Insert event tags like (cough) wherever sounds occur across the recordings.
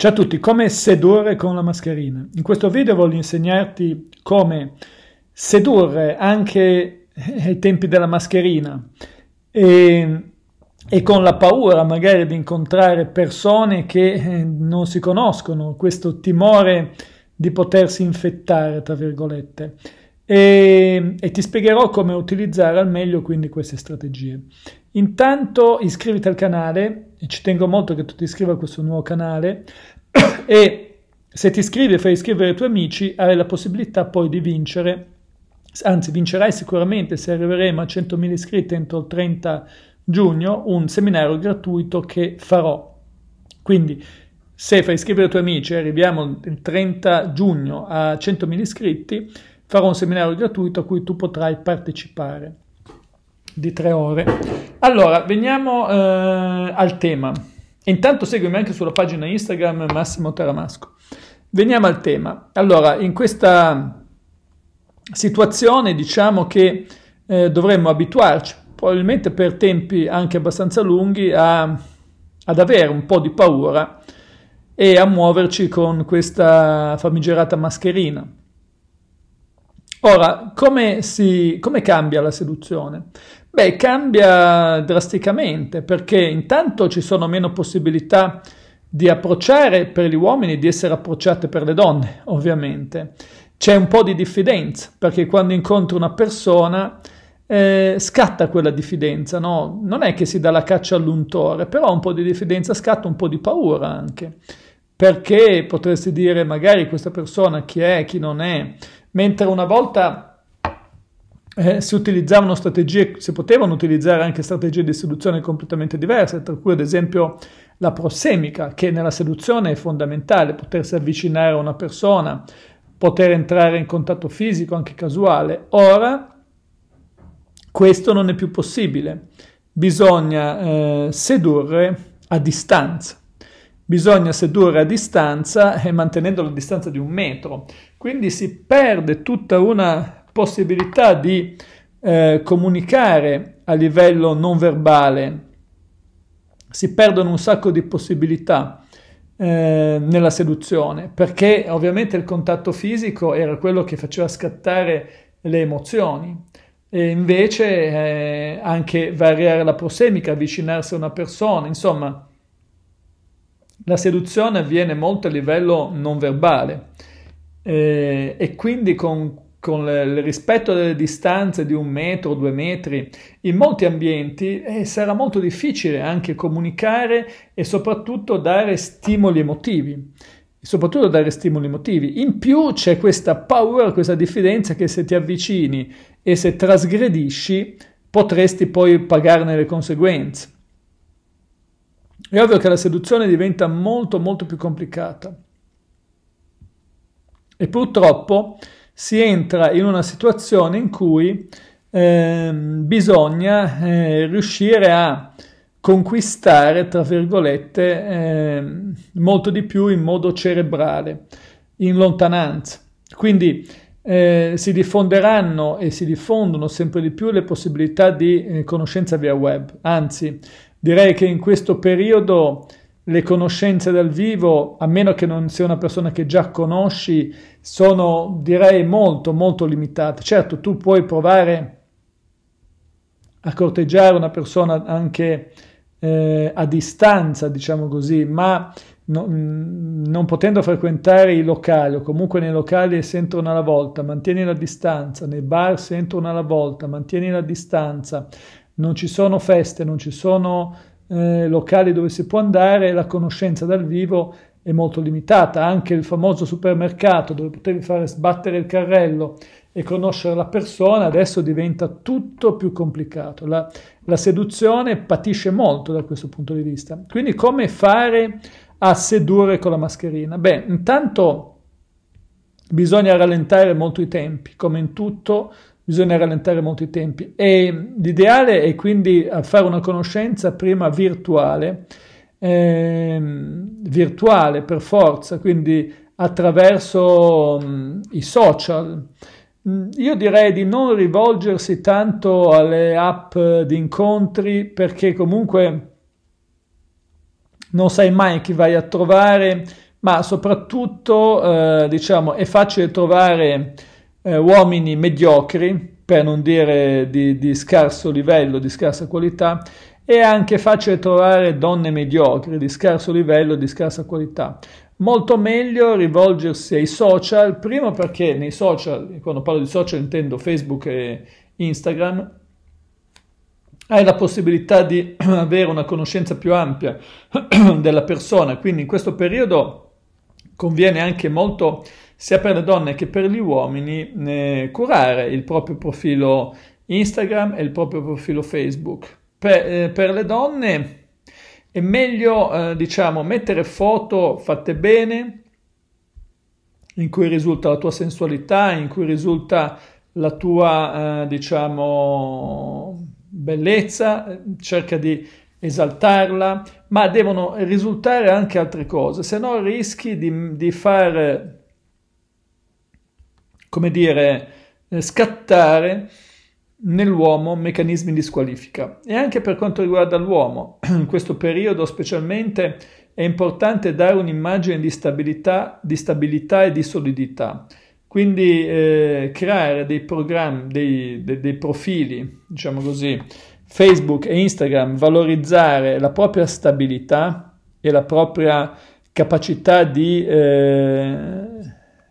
Ciao a tutti, come sedurre con la mascherina? In questo video voglio insegnarti come sedurre anche ai tempi della mascherina e, e, con la paura magari di incontrare persone che eh, non si conoscono, questo timore di potersi infettare, tra virgolette e, e, ti spiegherò come utilizzare al meglio quindi queste strategie. Intanto iscriviti al canale, e ci tengo molto che tu ti iscriva a questo nuovo canale (coughs) e se ti iscrivi e fai iscrivere i tuoi amici hai la possibilità poi di vincere, anzi vincerai sicuramente se arriveremo a 100.000 iscritti entro il 30 giugno un seminario gratuito che farò. Quindi se fai iscrivere i tuoi amici e arriviamo il 30 giugno a 100.000 iscritti, farò un seminario gratuito a cui tu potrai partecipare di tre ore. Allora, veniamo eh, al tema. Intanto seguimi anche sulla pagina Instagram Massimo Taramasco. Veniamo al tema. Allora, in questa situazione diciamo che eh, dovremmo abituarci, probabilmente per tempi anche abbastanza lunghi, a, ad avere un po' di paura e a muoverci con questa famigerata mascherina. Ora, come, si, come cambia la seduzione? Beh, cambia drasticamente perché intanto ci sono meno possibilità di approcciare per gli uomini di essere approcciate per le donne, ovviamente. C'è un po' di diffidenza perché quando incontro una persona eh, scatta quella diffidenza, no? Non è che si dà la caccia all'untore, però un po' di diffidenza scatta un po' di paura anche perché potresti dire magari questa persona chi è, chi non è mentre una volta eh, si utilizzavano strategie, si potevano utilizzare anche strategie di seduzione completamente diverse, tra cui ad esempio la prossemica, che nella seduzione è fondamentale, potersi avvicinare a una persona, poter entrare in contatto fisico, anche casuale. Ora questo non è più possibile, bisogna eh, sedurre a distanza bisogna sedurre a distanza e eh, mantenendo la distanza di un metro. Quindi si perde tutta una possibilità di eh, comunicare a livello non verbale, si perdono un sacco di possibilità eh, nella seduzione, perché ovviamente il contatto fisico era quello che faceva scattare le emozioni. E invece eh, anche variare la prosemica, avvicinarsi a una persona, insomma, la seduzione avviene molto a livello non verbale eh, e quindi con, con le, il rispetto delle distanze di un metro, due metri, in molti ambienti eh, sarà molto difficile anche comunicare e soprattutto dare stimoli emotivi soprattutto dare stimoli emotivi. In più c'è questa paura, questa diffidenza che se ti avvicini e se trasgredisci potresti poi pagarne le conseguenze. È ovvio che la seduzione diventa molto molto più complicata e purtroppo si entra in una situazione in cui eh, bisogna eh, riuscire a conquistare, tra virgolette, eh, molto di più in modo cerebrale, in lontananza. Quindi eh, si diffonderanno e si diffondono sempre di più le possibilità di eh, conoscenza via web, anzi Direi che in questo periodo le conoscenze dal vivo, a meno che non sia una persona che già conosci, sono direi molto molto limitate. Certo, tu puoi provare a corteggiare una persona anche eh, a distanza, diciamo così, ma no, mm, non potendo frequentare i locali o comunque nei locali se entrano alla volta, mantieni la distanza, nei bar se entrano alla volta, mantieni la distanza, non ci sono feste, non ci sono eh, locali dove si può andare, la conoscenza dal vivo è molto limitata. Anche il famoso supermercato dove potevi fare sbattere il carrello e conoscere la persona, adesso diventa tutto più complicato. La, la seduzione patisce molto da questo punto di vista. Quindi come fare a sedurre con la mascherina? Beh, intanto bisogna rallentare molto i tempi, come in tutto bisogna rallentare molto i tempi. E l'ideale è quindi eh, fare una conoscenza prima virtuale, eh, virtuale per forza, quindi attraverso mh, mm, i social. Mm, io direi di non rivolgersi tanto alle app di incontri perché comunque non sai mai chi vai a trovare, ma soprattutto eh, diciamo è facile trovare eh, uomini mediocri, per non dire di, di scarso livello, di scarsa qualità, è anche facile trovare donne mediocri, di scarso livello, di scarsa qualità. Molto meglio rivolgersi ai social, primo perché nei social, quando parlo di social intendo Facebook e Instagram, hai la possibilità di (clears throat) avere una conoscenza più ampia (clears throat) della persona, quindi in questo periodo conviene anche molto sia per le donne che per gli uomini eh, curare il proprio profilo Instagram e il proprio profilo Facebook. Per, eh, per le donne è meglio, eh, diciamo, mettere foto fatte bene, in cui risulta la tua sensualità, in cui risulta la tua, eh, diciamo, bellezza, cerca di esaltarla, ma devono risultare anche altre cose, se no rischi di, di far come dire, eh, scattare nell'uomo meccanismi di squalifica. E anche per quanto riguarda l'uomo, in (clears throat) questo periodo specialmente è importante dare un'immagine di stabilità, di stabilità e di solidità. Quindi eh, creare dei programmi, dei, dei, dei profili, diciamo così, Facebook e Instagram, valorizzare la propria stabilità e la propria capacità di... Eh,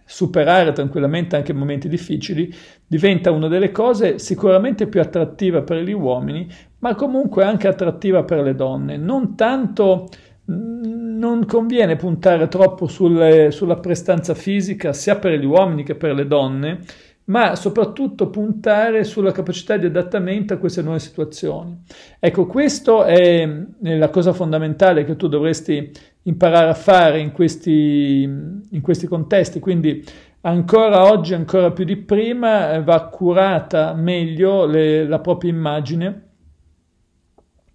superare tranquillamente anche momenti difficili, diventa una delle cose sicuramente più attrattiva per gli uomini, ma comunque anche attrattiva per le donne. Non tanto mm, non conviene puntare troppo sulle, sulla prestanza fisica sia per gli uomini che per le donne, ma soprattutto puntare sulla capacità di adattamento a queste nuove situazioni. Ecco, questa è la cosa fondamentale che tu dovresti imparare a fare in questi, in questi contesti, quindi ancora oggi, ancora più di prima, eh, va curata meglio le, la propria immagine,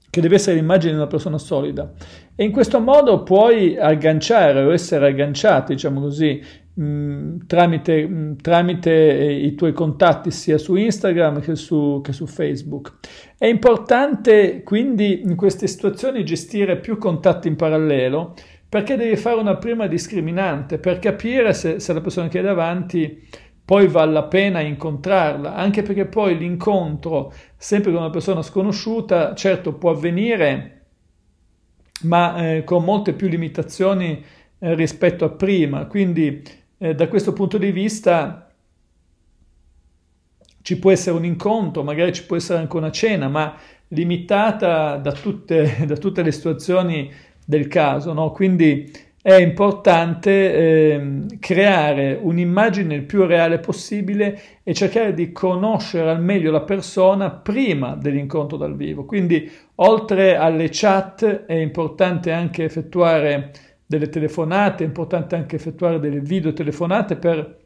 che deve essere l'immagine di una persona solida. E in questo modo puoi agganciare o essere agganciati, diciamo così, tramite, tramite, eh, i tuoi contatti sia su Instagram che su, che su Facebook. È importante quindi in queste situazioni gestire più contatti in parallelo perché devi fare una prima discriminante per capire se, se la persona che hai davanti poi vale la pena incontrarla, anche perché poi l'incontro sempre con una persona sconosciuta, certo può avvenire, ma eh, con molte più limitazioni eh, rispetto a prima, quindi eh, da questo punto di vista ci può essere un incontro, magari ci può essere anche una cena, ma limitata da tutte, (laughs) da tutte le situazioni del caso. No? Quindi è importante eh, creare un'immagine il più reale possibile e cercare di conoscere al meglio la persona prima dell'incontro dal vivo. Quindi oltre alle chat è importante anche effettuare delle telefonate, è importante anche effettuare delle videotelefonate per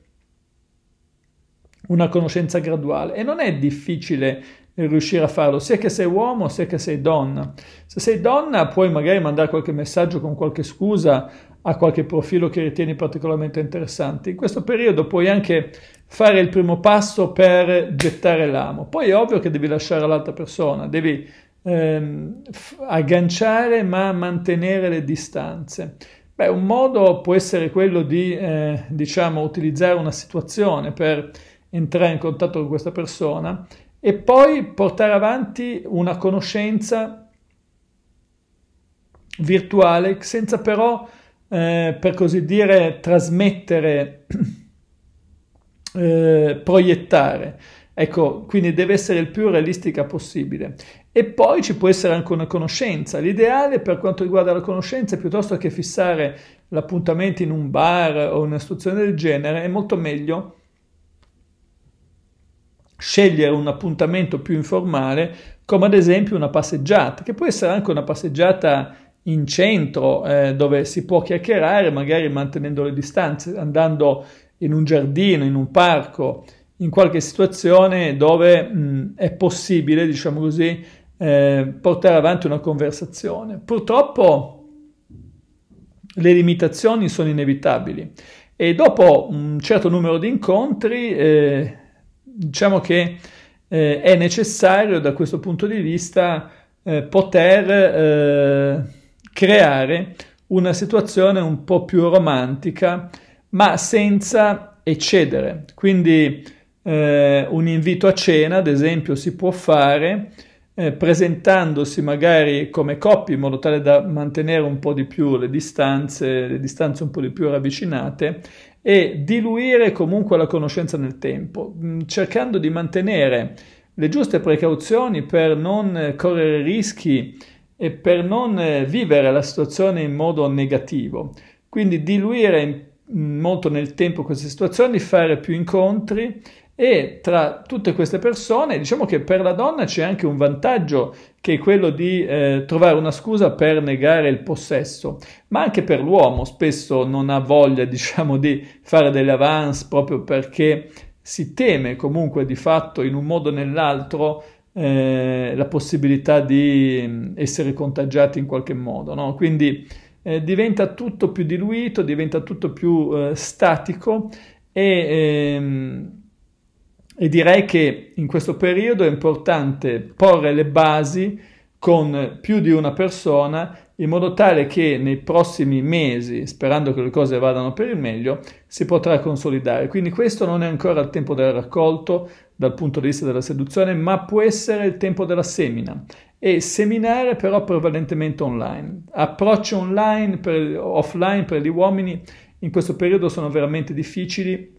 una conoscenza graduale e non è difficile riuscire a farlo, sia che sei uomo sia che sei donna. Se sei donna puoi magari mandare qualche messaggio con qualche scusa a qualche profilo che ritieni particolarmente interessante. In questo periodo puoi anche fare il primo passo per gettare l'amo. Poi è ovvio che devi lasciare l'altra persona, devi ehm, agganciare ma mantenere le distanze. Beh, un modo può essere quello di, eh, diciamo, utilizzare una situazione per entrare in contatto con questa persona e poi portare avanti una conoscenza virtuale senza però, eh, per così dire, trasmettere, (clears throat) eh, proiettare. Ecco, quindi deve essere il più realistica possibile. E poi ci può essere anche una conoscenza. L'ideale per quanto riguarda la conoscenza, piuttosto che fissare l'appuntamento in un bar o un'istruzione del genere, è molto meglio scegliere un appuntamento più informale, come ad esempio una passeggiata, che può essere anche una passeggiata in centro eh, dove si può chiacchierare, magari mantenendo le distanze, andando in un giardino, in un parco, in qualche situazione dove mh, mm, è possibile, diciamo così, eh, portare avanti una conversazione. Purtroppo le limitazioni sono inevitabili e dopo un certo numero di incontri eh, diciamo che eh, è necessario da questo punto di vista eh, poter eh, creare una situazione un po' più romantica ma senza eccedere quindi eh, un invito a cena, ad esempio, si può fare eh, presentandosi magari come coppie in modo tale da mantenere un po' di più le distanze, le distanze un po' di più ravvicinate e diluire comunque la conoscenza nel tempo, mh, mm, cercando di mantenere le giuste precauzioni per non eh, correre rischi e per non eh, vivere la situazione in modo negativo. Quindi diluire mm, molto nel tempo queste situazioni, fare più incontri e tra tutte queste persone, diciamo che per la donna c'è anche un vantaggio che è quello di eh, trovare una scusa per negare il possesso, ma anche per l'uomo spesso non ha voglia, (laughs) diciamo, di fare delle avance proprio perché si teme comunque di fatto in un modo o nell'altro eh, la possibilità di mm, essere contagiati in qualche modo, no? Quindi eh, diventa tutto più diluito, diventa tutto più eh, statico e ehm, e direi che in questo periodo è importante porre le basi con più di una persona in modo tale che nei prossimi mesi, sperando che le cose vadano per il meglio, si potrà consolidare. Quindi questo non è ancora il tempo del raccolto dal punto di vista della seduzione, ma può essere il tempo della semina e seminare però prevalentemente online. Approcci online per, offline per gli uomini in questo periodo sono veramente difficili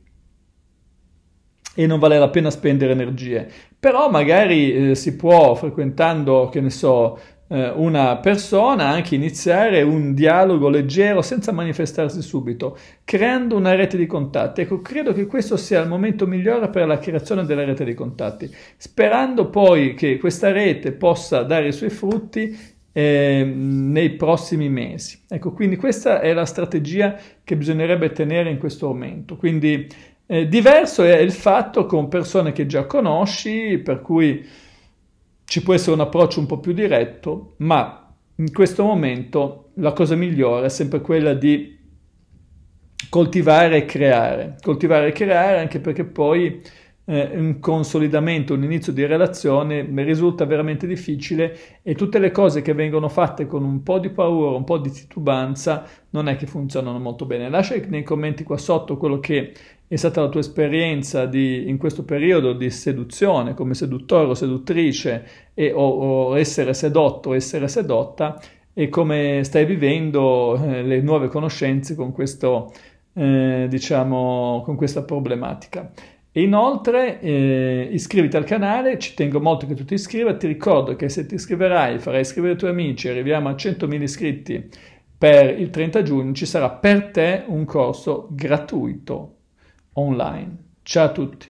e non vale la pena spendere energie. Però magari eh, si può, frequentando, che ne so, eh, una persona, anche iniziare un dialogo leggero senza manifestarsi subito, creando una rete di contatti. Ecco, credo che questo sia il momento migliore per la creazione della rete di contatti, sperando poi che questa rete possa dare i suoi frutti ehm, nei prossimi mesi. Ecco, quindi questa è la strategia che bisognerebbe tenere in questo momento. Quindi eh, diverso è il fatto con persone che già conosci, per cui ci può essere un approccio un po' più diretto, ma in questo momento la cosa migliore è sempre quella di coltivare e creare, coltivare e creare anche perché poi eh, un consolidamento, un inizio di relazione risulta veramente difficile e tutte le cose che vengono fatte con un po' di paura, un po' di titubanza non è che funzionano molto bene. Lascia nei commenti qua sotto quello che è stata la tua esperienza di, in questo periodo di seduzione come seduttore o seduttrice e, o, o, essere sedotto o essere sedotta e come stai vivendo eh, le nuove conoscenze con, questo, eh, diciamo, con questa problematica. E inoltre eh, iscriviti al canale, ci tengo molto che tu ti iscriva, ti ricordo che se ti iscriverai, farai iscrivere i tuoi amici, arriviamo a 100.000 iscritti per il 30 giugno, ci sarà per te un corso gratuito online. Ciao a tutti!